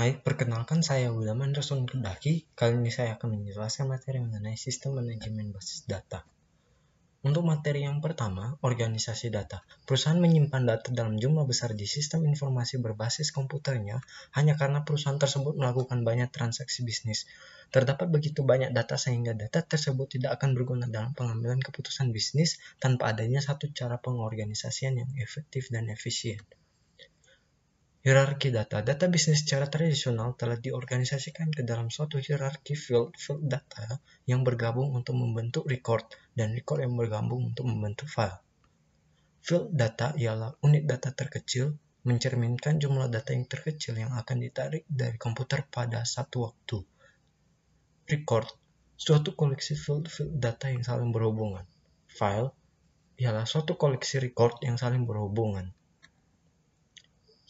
Hai, perkenalkan saya Wilham Anderson Kedaki. Kali ini saya akan menjelaskan materi mengenai sistem manajemen basis data. Untuk materi yang pertama, organisasi data. Perusahaan menyimpan data dalam jumlah besar di sistem informasi berbasis komputernya hanya karena perusahaan tersebut melakukan banyak transaksi bisnis. Terdapat begitu banyak data sehingga data tersebut tidak akan berguna dalam pengambilan keputusan bisnis tanpa adanya satu cara pengorganisasian yang efektif dan efisien. Hierarki data. Data bisnis secara tradisional telah diorganisasikan ke dalam suatu hierarki field-field data yang bergabung untuk membentuk record dan record yang bergabung untuk membentuk file. Field data ialah unit data terkecil mencerminkan jumlah data yang terkecil yang akan ditarik dari komputer pada satu waktu. Record suatu koleksi field-field data yang saling berhubungan. File ialah suatu koleksi record yang saling berhubungan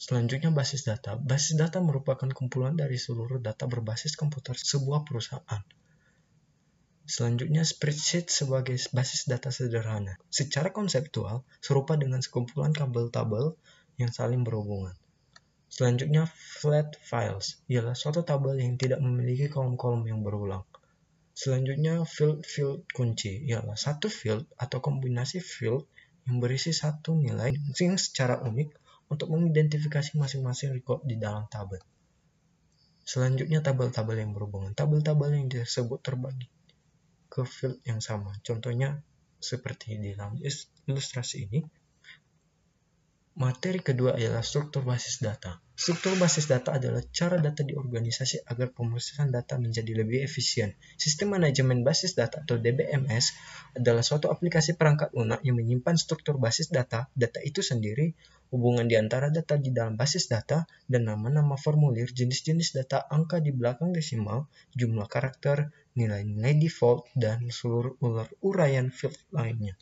Selanjutnya basis data. Basis data merupakan kumpulan dari seluruh data berbasis komputer sebuah perusahaan. Selanjutnya, spreadsheet sebagai basis data sederhana. Secara konseptual, serupa dengan sekumpulan kabel tabel yang saling berhubungan. Selanjutnya, flat files ialah suatu tabel yang tidak memiliki kolom-kolom yang berulang. Selanjutnya, field-field kunci ialah satu field atau kombinasi field yang berisi satu nilai yang secara unik untuk mengidentifikasi masing-masing record di dalam tabel. Selanjutnya tabel-tabel yang berhubungan. Tabel-tabel yang tersebut terbagi ke field yang sama. Contohnya seperti di dalam ilustrasi ini. Materi kedua adalah struktur basis data. Struktur basis data adalah cara data diorganisasi agar pemrosesan data menjadi lebih efisien. Sistem manajemen basis data atau DBMS adalah suatu aplikasi perangkat lunak yang menyimpan struktur basis data, data itu sendiri, hubungan di antara data di dalam basis data, dan nama-nama formulir, jenis-jenis data, angka di belakang desimal, jumlah karakter, nilai-nilai default, dan seluruh ular uraian field lainnya.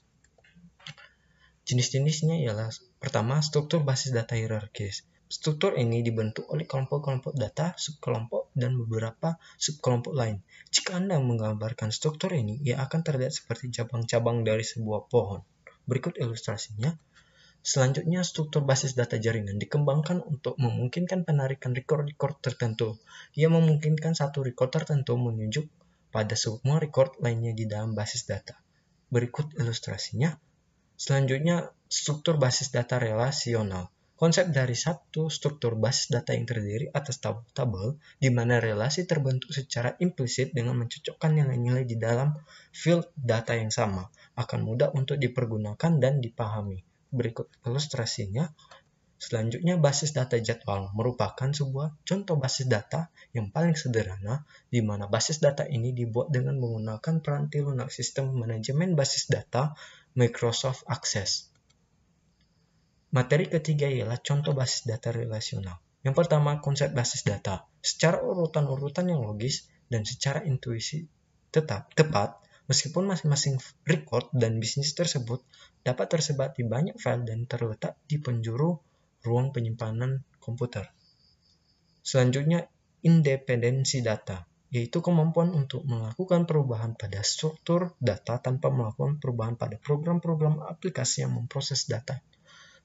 Jenis-jenisnya ialah pertama struktur basis data hierarkis. Struktur ini dibentuk oleh kelompok-kelompok data, subkelompok, dan beberapa subkelompok lain. Jika Anda menggambarkan struktur ini, ia akan terlihat seperti cabang-cabang dari sebuah pohon. Berikut ilustrasinya. Selanjutnya, struktur basis data jaringan dikembangkan untuk memungkinkan penarikan rekor-rekor tertentu. Ia memungkinkan satu rekor tertentu menunjuk pada semua rekor lainnya di dalam basis data. Berikut ilustrasinya. Selanjutnya, struktur basis data relasional. Konsep dari satu struktur basis data yang terdiri atas tabel-tabel, di mana relasi terbentuk secara implisit dengan mencocokkan nilai-nilai di dalam field data yang sama, akan mudah untuk dipergunakan dan dipahami berikut ilustrasinya. Selanjutnya, basis data jadwal merupakan sebuah contoh basis data yang paling sederhana, di mana basis data ini dibuat dengan menggunakan peranti lunak sistem manajemen basis data Microsoft Access. Materi ketiga ialah contoh basis data relasional. Yang pertama, konsep basis data. Secara urutan-urutan yang logis dan secara intuisi tetap tepat, Meskipun masing-masing record dan bisnis tersebut dapat tersebar di banyak file dan terletak di penjuru ruang penyimpanan komputer. Selanjutnya, independensi data, yaitu kemampuan untuk melakukan perubahan pada struktur data tanpa melakukan perubahan pada program-program aplikasi yang memproses data.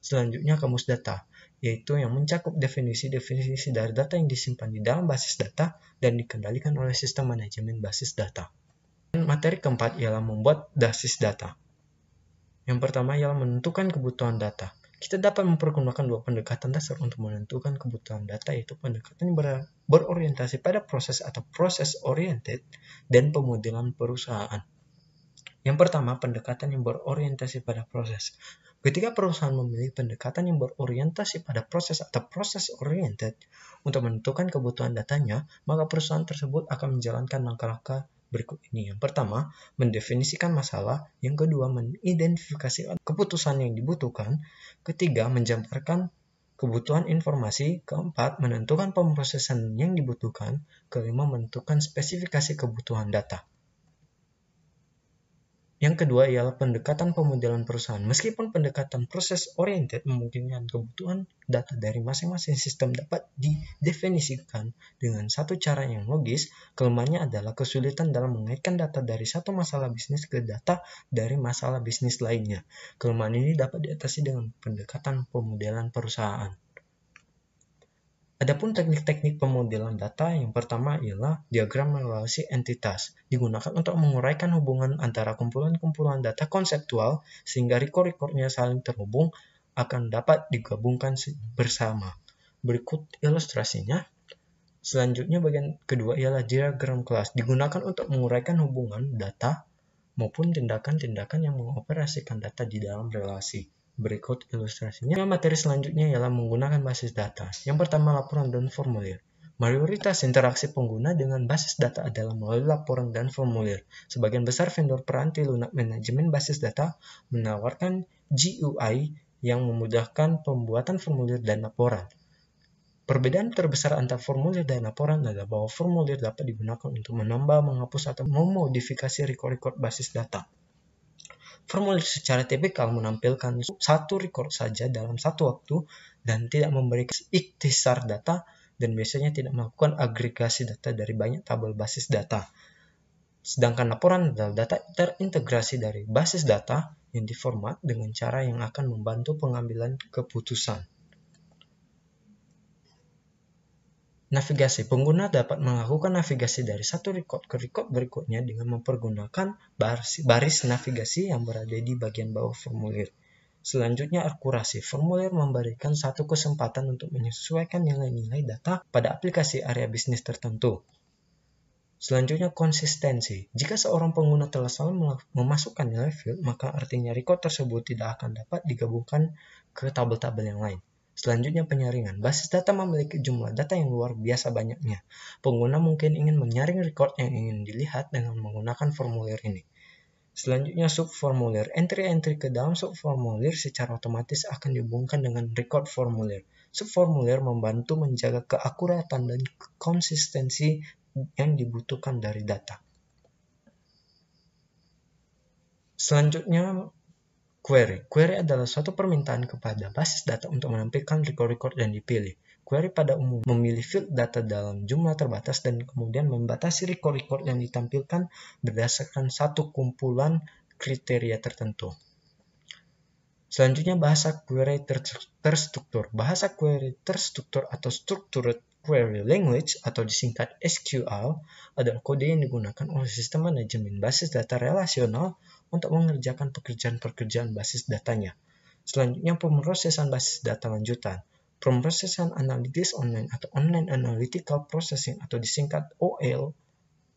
Selanjutnya, kamus data, yaitu yang mencakup definisi-definisi dari data yang disimpan di dalam basis data dan dikendalikan oleh sistem manajemen basis data materi keempat ialah membuat basis data. Yang pertama ialah menentukan kebutuhan data. Kita dapat mempergunakan dua pendekatan dasar untuk menentukan kebutuhan data yaitu pendekatan yang ber berorientasi pada proses atau proses oriented dan pemodelan perusahaan. Yang pertama, pendekatan yang berorientasi pada proses. Ketika perusahaan memilih pendekatan yang berorientasi pada proses atau proses oriented untuk menentukan kebutuhan datanya, maka perusahaan tersebut akan menjalankan langkah-langkah berikut ini. Yang pertama, mendefinisikan masalah. Yang kedua, mengidentifikasi keputusan yang dibutuhkan. Ketiga, menjamparkan kebutuhan informasi. Keempat, menentukan pemrosesan yang dibutuhkan. Kelima, menentukan spesifikasi kebutuhan data. Yang kedua ialah pendekatan pemodelan perusahaan. Meskipun pendekatan proses oriented memungkinkan kebutuhan data dari masing-masing sistem dapat didefinisikan dengan satu cara yang logis, kelemahannya adalah kesulitan dalam mengaitkan data dari satu masalah bisnis ke data dari masalah bisnis lainnya. Kelemahan ini dapat diatasi dengan pendekatan pemodelan perusahaan. Adapun teknik-teknik pemodelan data yang pertama ialah diagram relasi entitas, digunakan untuk menguraikan hubungan antara kumpulan-kumpulan data konseptual sehingga rekor-rekornya saling terhubung akan dapat digabungkan bersama. Berikut ilustrasinya. Selanjutnya bagian kedua ialah diagram kelas, digunakan untuk menguraikan hubungan data maupun tindakan-tindakan yang mengoperasikan data di dalam relasi. Berikut ilustrasinya. Materi selanjutnya ialah menggunakan basis data. Yang pertama, laporan dan formulir. Mayoritas interaksi pengguna dengan basis data adalah melalui laporan dan formulir. Sebagian besar vendor peranti lunak manajemen basis data menawarkan GUI yang memudahkan pembuatan formulir dan laporan. Perbedaan terbesar antara formulir dan laporan adalah bahwa formulir dapat digunakan untuk menambah, menghapus, atau memodifikasi record-record basis data. Formulir secara tipikal menampilkan satu record saja dalam satu waktu dan tidak memberikan ikhtisar data dan biasanya tidak melakukan agregasi data dari banyak tabel basis data. Sedangkan laporan adalah data terintegrasi dari basis data yang diformat dengan cara yang akan membantu pengambilan keputusan. Navigasi pengguna dapat melakukan navigasi dari satu record ke record berikutnya dengan mempergunakan baris, baris navigasi yang berada di bagian bawah formulir. Selanjutnya, akurasi formulir memberikan satu kesempatan untuk menyesuaikan nilai-nilai data pada aplikasi area bisnis tertentu. Selanjutnya, konsistensi. Jika seorang pengguna telah selalu memasukkan nilai field, maka artinya record tersebut tidak akan dapat digabungkan ke tabel-tabel yang lain. Selanjutnya penyaringan. Basis data memiliki jumlah data yang luar biasa banyaknya. Pengguna mungkin ingin menyaring record yang ingin dilihat dengan menggunakan formulir ini. Selanjutnya subformulir. Entry-entry ke dalam subformulir secara otomatis akan dihubungkan dengan record formulir. Subformulir membantu menjaga keakuratan dan konsistensi yang dibutuhkan dari data. Selanjutnya Query. Query adalah suatu permintaan kepada basis data untuk menampilkan record-record yang dipilih. Query pada umum memilih field data dalam jumlah terbatas dan kemudian membatasi record-record yang ditampilkan berdasarkan satu kumpulan kriteria tertentu. Selanjutnya bahasa query terstruktur. Bahasa query terstruktur atau structured query language atau disingkat SQL adalah kode yang digunakan oleh sistem manajemen basis data relasional untuk mengerjakan pekerjaan-pekerjaan basis datanya. Selanjutnya pemrosesan basis data lanjutan. Pemrosesan analitis online atau online analytical processing atau disingkat OL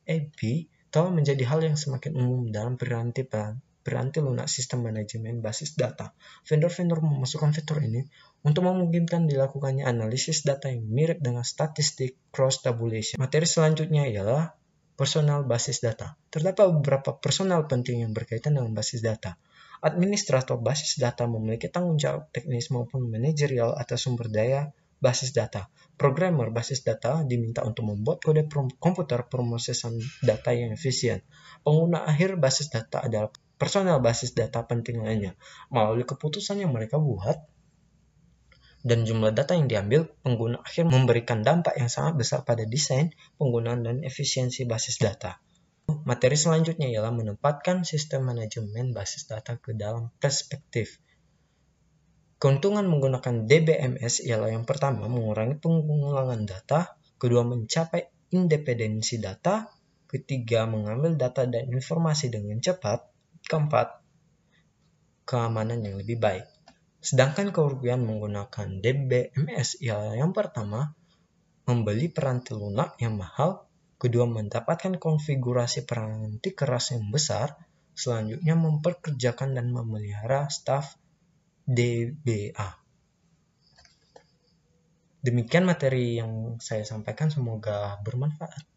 AP e telah menjadi hal yang semakin umum dalam perantipan berarti lunak sistem manajemen basis data. Vendor-vendor memasukkan fitur ini untuk memungkinkan dilakukannya analisis data yang mirip dengan statistik cross tabulation. Materi selanjutnya ialah personal basis data. Terdapat beberapa personal penting yang berkaitan dengan basis data. Administrator basis data memiliki tanggung jawab teknis maupun manajerial atas sumber daya basis data. Programmer basis data diminta untuk membuat kode komputer pemrosesan data yang efisien. Pengguna akhir basis data adalah personal basis data penting lainnya. Melalui keputusan yang mereka buat, dan jumlah data yang diambil, pengguna akhir memberikan dampak yang sangat besar pada desain, penggunaan, dan efisiensi basis data. Materi selanjutnya ialah menempatkan sistem manajemen basis data ke dalam perspektif. Keuntungan menggunakan DBMS ialah yang pertama mengurangi pengulangan data, kedua mencapai independensi data, ketiga mengambil data dan informasi dengan cepat, keempat keamanan yang lebih baik. Sedangkan kerugian menggunakan DBMS ialah yang pertama, membeli peranti lunak yang mahal, kedua mendapatkan konfigurasi peranti keras yang besar, selanjutnya memperkerjakan dan memelihara staf DBA. Demikian materi yang saya sampaikan, semoga bermanfaat.